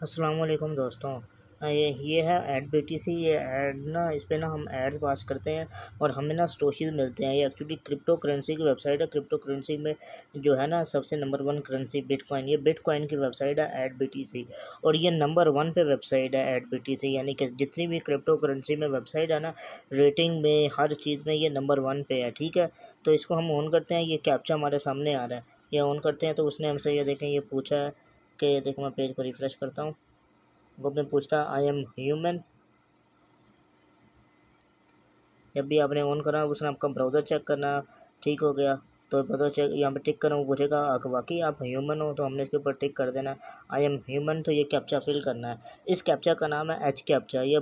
वालेकुम दोस्तों ये ये है एड बेटी सी ये एड ना इस पर ना हम एड्स पास करते हैं और हमें ना स्टोशीज मिलते हैं ये एक्चुअली क्रिप्टो करेंसी की वेबसाइट है क्रिप्टो करेंसी में जो है ना सबसे नंबर वन करेंसी बिटकॉइन ये बिटकॉइन की वेबसाइट है एड बेटी सी और ये नंबर वन पे वेबसाइट है एड बेटी सी यानी कि जितनी भी क्रिप्टो करेंसी में वेबसाइट है ना रेटिंग में हर चीज़ में ये नंबर वन पे है ठीक है तो इसको हम ऑन करते हैं ये कैप्चा हमारे सामने आ रहा है ये ऑन करते हैं तो उसने हमसे ये देखें ये पूछा है ओके ये देखो मैं पेज को रिफ़्रेश करता हूँ बुक में पूछता आई एम ह्यूमन जब भी आपने ऑन करा उसने आपका ब्राउज़र चेक करना ठीक हो गया तो ब्राउज़र चेक यहाँ पे टिक करना वो पूछेगा वाकई आप ह्यूमन हो तो हमने इसके ऊपर टिक कर देना आई एम ह्यूमन तो ये कैप्चा फिल करना है इस कैप्चा का नाम है एच कैप्चा ये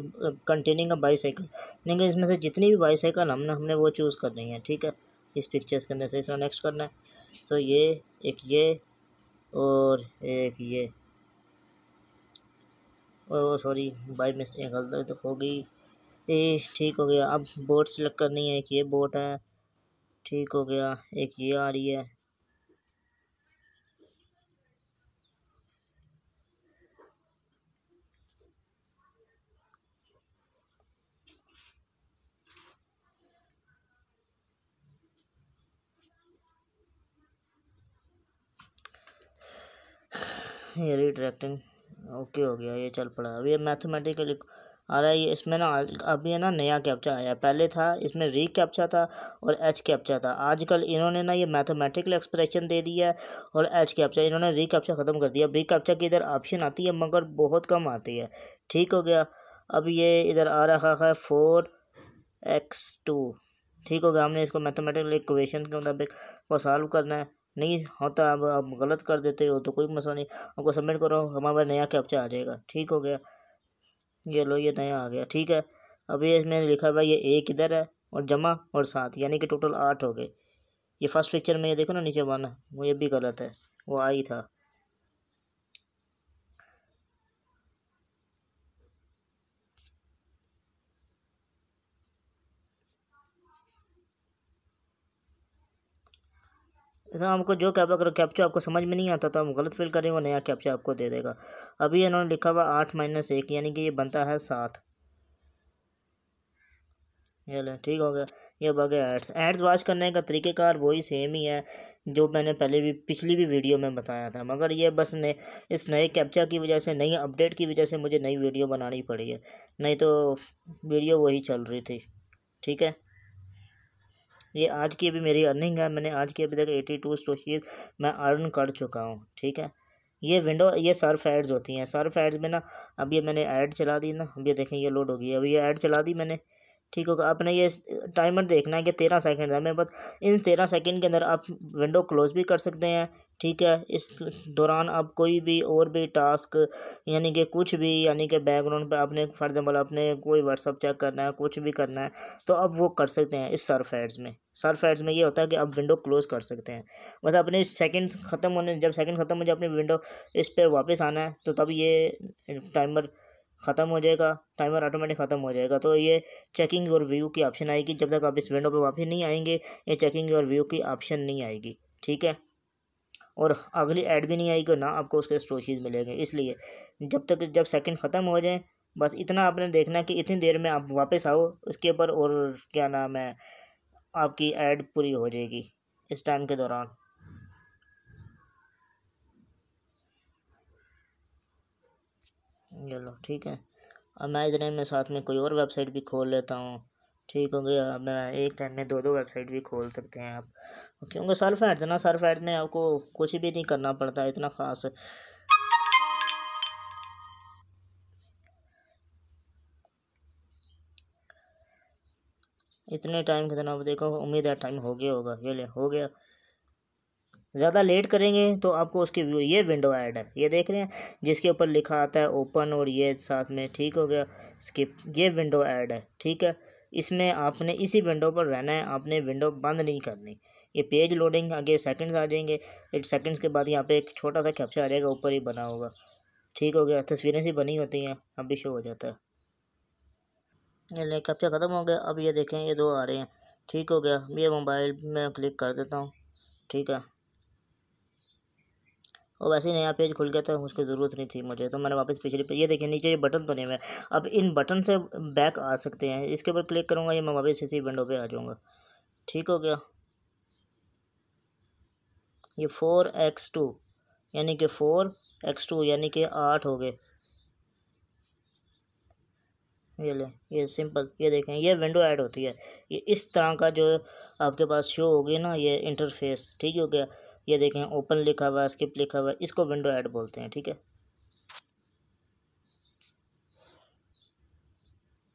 कंटेनिंग अ बाईसाइकिल लेकिन इसमें से जितनी भी बाईसाइकिल हमने हमने वो चूज़ करनी है ठीक है इस पिक्चर्स के अंदर से इसमें नेक्स्ट करना है तो ये एक ये और एक ये और सॉरी बाई मिस्टेक गलत तो हो गई ये ठीक हो गया अब बोर्ड सेलेक्ट करनी है एक ये बोट है ठीक हो गया एक ये आ रही है ये रिट्रैक्टिंग ओके हो गया ये चल पड़ा अब ये मैथमेटिकल आ रहा है ये इसमें ना अभी है ना नया कैप्चा आया पहले था इसमें री कैप्चा था और एच कैप्चा था आजकल इन्होंने ना ये मैथमेटिकल एक्सप्रेशन दे दिया है और एच कैप्चा इन्होंने री कैप्चा ख़त्म कर दिया अब री कैप्चा की इधर ऑप्शन आती है मगर बहुत कम आती है ठीक हो गया अब ये इधर आ रहा है फोर एक्स टू ठीक हो गया हमने इसको मैथमेटिकल इक्वेशन के मुताबिक को सॉल्व करना है नहीं हाँ तो आप आप गलत कर देते हो तो कोई मसला नहीं आपको सबमिट करो हमारे नया कैप्चा आ जाएगा ठीक हो गया ये लो ये नया आ गया ठीक है अभी इसमें लिखा हुआ ये एक इधर है और जमा और सात यानी कि टोटल आठ हो गए ये फर्स्ट पिक्चर में ये देखो ना नीचे वन है वो ये भी गलत है वो आई था जैसा हमको जो कैप अगर कैप्चा आपको समझ में नहीं आता तो हम गलत फिल करेंगे नया कैप्चा आपको दे देगा अभी इन्होंने लिखा हुआ आठ माइनस एक यानी कि ये बनता है सात ये लें ठीक हो गया ये अब आ गया एड्स एड्स वॉच करने का तरीक़ेकार वही सेम ही है जो मैंने पहले भी पिछली भी वीडियो में बताया था मगर ये बस ने इस नए कैप्चा की वजह से नई अपडेट की वजह से मुझे नई वीडियो बनानी पड़ी है नहीं तो वीडियो वही चल रही थी ठीक है ये आज की अभी मेरी अर्निंग है मैंने आज की अभी तक एटी टू स्टोशीज मैं अर्न कर चुका हूँ ठीक है ये विंडो ये सर्फ एड्स होती हैं सर्फ एड्स में ना अब ये मैंने ऐड चला दी ना अब ये देखें ये लोड हो गई अब ये ऐड चला दी मैंने ठीक होगा आपने ये टाइमर देखना है कि तेरह सेकंड है मेरे पास इन तेरह सेकंड के अंदर आप विंडो क्लोज भी कर सकते हैं ठीक है इस दौरान आप कोई भी और भी टास्क यानी कि कुछ भी यानी कि बैकग्राउंड पे आपने फॉर एग्जाम्पल आपने कोई व्हाट्सअप चेक करना है कुछ भी करना है तो आप वो कर सकते हैं इस सर्फ एड्स में सर्फ एड्स में ये होता है कि आप विंडो क्लोज़ कर सकते हैं बस अपने सेकंड्स ख़त्म होने जब सेकंड ख़त्म हो जाए अपनी विंडो इस पर वापस आना है तो तब ये टाइमर ख़त्म हो जाएगा टाइमर ऑटोमेटिक ख़त्म हो जाएगा तो ये चेकिंग और व्यू की ऑप्शन आएगी जब तक आप इस विंडो पर वापस नहीं आएंगे ये चेकिंग और व्यू की ऑप्शन नहीं आएगी ठीक है और अगली ऐड भी नहीं आएगी ना आपको उसके स्टोशीज़ मिलेंगे इसलिए जब तक जब सेकंड ख़त्म हो जाए बस इतना आपने देखना कि इतनी देर में आप वापस आओ उसके ऊपर और क्या नाम है आपकी ऐड पूरी हो जाएगी इस टाइम के दौरान चलो ठीक है अब मैं इतने में साथ में कोई और वेबसाइट भी खोल लेता हूँ ठीक हो गया अब एक टाइम में दो दो वेबसाइट भी खोल सकते हैं आप क्योंकि सेल्फ ऐड ना सेल्फ ऐड में आपको कुछ भी नहीं करना पड़ता इतना ख़ास इतने टाइम के आप देखो उम्मीद है टाइम हो गया होगा ये ले हो गया ज़्यादा लेट करेंगे तो आपको उसकी व्यू ये विंडो ऐड है ये देख रहे हैं जिसके ऊपर लिखा आता है ओपन और ये साथ में ठीक हो गया स्किप ये विंडो ऐड है ठीक है इसमें आपने इसी विंडो पर रहना है आपने विंडो बंद नहीं करनी ये पेज लोडिंग आगे सेकंड्स आ जाएंगे एट सेकंड्स के बाद यहाँ पे एक छोटा सा कैप्चा आ जाएगा ऊपर ही बना होगा ठीक हो गया तस्वीरें सी बनी होती हैं अब भी शो हो जाता है ये कैप्चा ख़त्म हो गया अब ये देखें ये दो आ रहे हैं ठीक हो गया ये मोबाइल में क्लिक कर देता हूँ ठीक है और वैसे ही नया पेज खुल गया था उसकी ज़रूरत नहीं थी मुझे तो मैंने वापस पिछले पर ये देखिए नीचे ये बटन बने हुए हैं अब इन बटन से बैक आ सकते हैं इसके ऊपर क्लिक करूँगा ये मैं वापस इसी विंडो पे आ जाऊँगा ठीक हो गया ये फोर एक्स टू यानी कि फोर एक्स टू यानी कि आठ हो गए ये ले ये सिंपल ये देखें ये विंडो ऐड होती है ये इस तरह का जो आपके पास शो होगी ना ये इंटरफेस ठीक हो गया ये देखें ओपन लिखा हुआ है स्किप लिखा हुआ है इसको विंडो ऐड बोलते हैं ठीक है